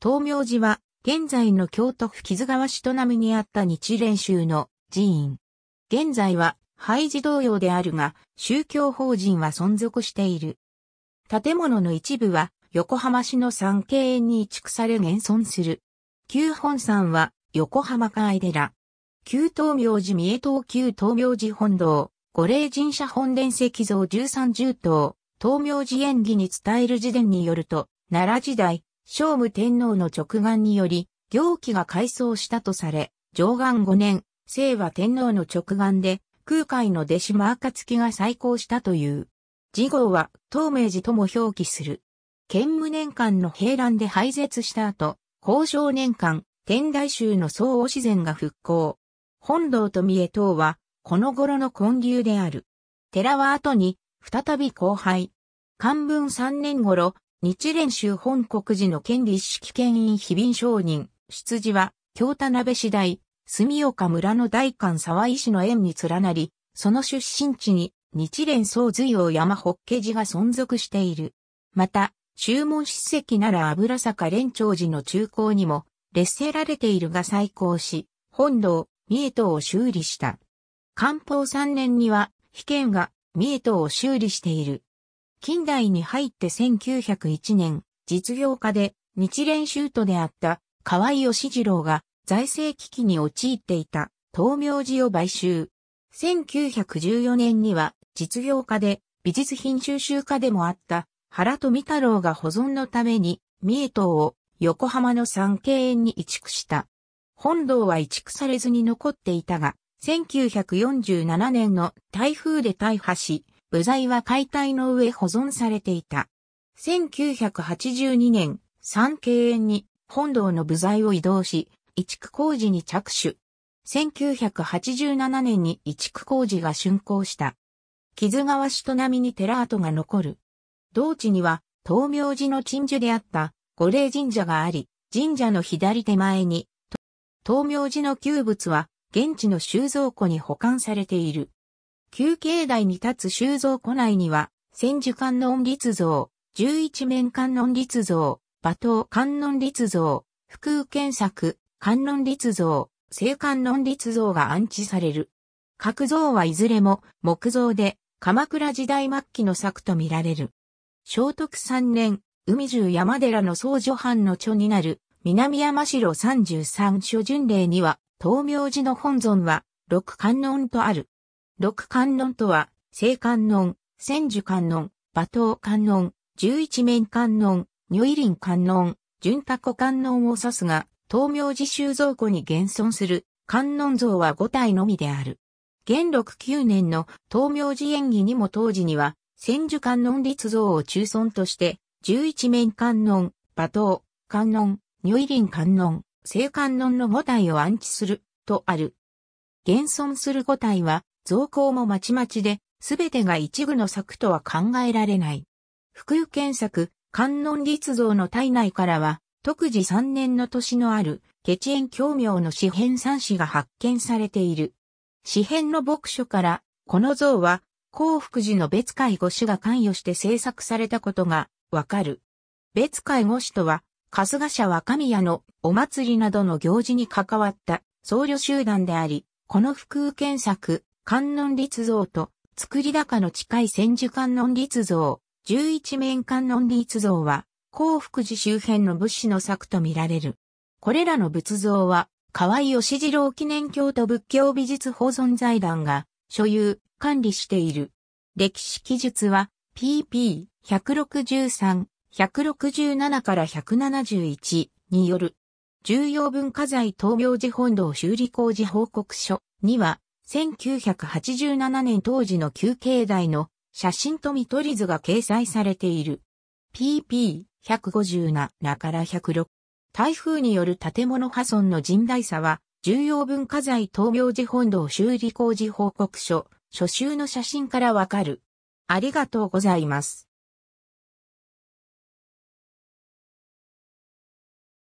東明寺は、現在の京都府木津川市とみにあった日蓮宗の寺院。現在は、廃寺同様であるが、宗教法人は存続している。建物の一部は、横浜市の三景園に移築され現存する。旧本山は、横浜海寺。旧東明寺三重東旧東明寺本堂、五霊神社本殿石像13重塔、東明寺演技に伝える寺伝によると、奈良時代、聖武天皇の直眼により、行基が改装したとされ、上眼五年、聖和天皇の直眼で、空海の弟子マーカツキが再興したという。次号は、東明寺とも表記する。建武年間の平乱で廃絶した後、交渉年間、天台宗の総お自然が復興。本堂と三重等は、この頃の建立である。寺は後に、再び荒廃。漢文三年頃、日蓮宗本国寺の利意式権員非便承認、出自は、京田鍋市大、住岡村の大官沢井市の縁に連なり、その出身地に日蓮総随王山法華寺が存続している。また、注文史跡なら油坂蓮長寺の中高にも、劣勢られているが再興し、本堂、三重塔を修理した。官報三年には、被験が三重塔を修理している。近代に入って1901年、実業家で日蓮宗徒であった河合義次郎が財政危機に陥っていた東明寺を買収。1914年には実業家で美術品収集家でもあった原富太郎が保存のために三重島を横浜の三景園に移築した。本堂は移築されずに残っていたが、1947年の台風で大破し、部材は解体の上保存されていた。1982年、三景園に本堂の部材を移動し、移築工事に着手。1987年に移築工事が竣工した。木津川市と並に寺跡が残る。同地には、東明寺の鎮守であった五霊神社があり、神社の左手前に、東明寺の旧物は現地の収蔵庫に保管されている。旧境内に立つ修造庫内には、千手観音立像、十一面観音立像、馬頭観音立像、福宇検作、観音立像、聖観音立像が安置される。各像はいずれも木造で、鎌倉時代末期の作と見られる。聖徳三年、海十山寺の僧女藩の著になる、南山城三十三所巡礼には、東明寺の本尊は、六観音とある。六観音とは、聖観音、千樹観音、馬頭観音、十一面観音、如意輪観音、純多古観音を指すが、東明寺修造庫に現存する観音像は五体のみである。元禄九年の東明寺演技にも当時には、千樹観音立像を中尊として、十一面観音、馬頭、観音、如意輪観音、聖観音の五体を安置する、とある。現存する五体は、造行もまちまちで、すべてが一部の作とは考えられない。福宇検作、観音立像の体内からは、特時3年の年のある、ケチエン教明の詩編三子が発見されている。詩編の牧書から、この像は、幸福寺の別海五師が関与して制作されたことがわかる。別海五師とは、春日社若宮のお祭りなどの行事に関わった僧侶集団であり、この福宇検作、観音立像と、作り高の近い千住観音立像、十一面観音立像は、幸福寺周辺の仏師の作と見られる。これらの仏像は、河合義次郎記念教都仏教美術保存財団が所有、管理している。歴史記述は PP163、167から171による重要文化財東明寺本堂修理工事報告書には1987年当時の旧憩台の写真と見取り図が掲載されている。PP157 から106。台風による建物破損の甚大さは、重要文化財東明寺本堂修理工事報告書、初集の写真からわかる。ありがとうございます。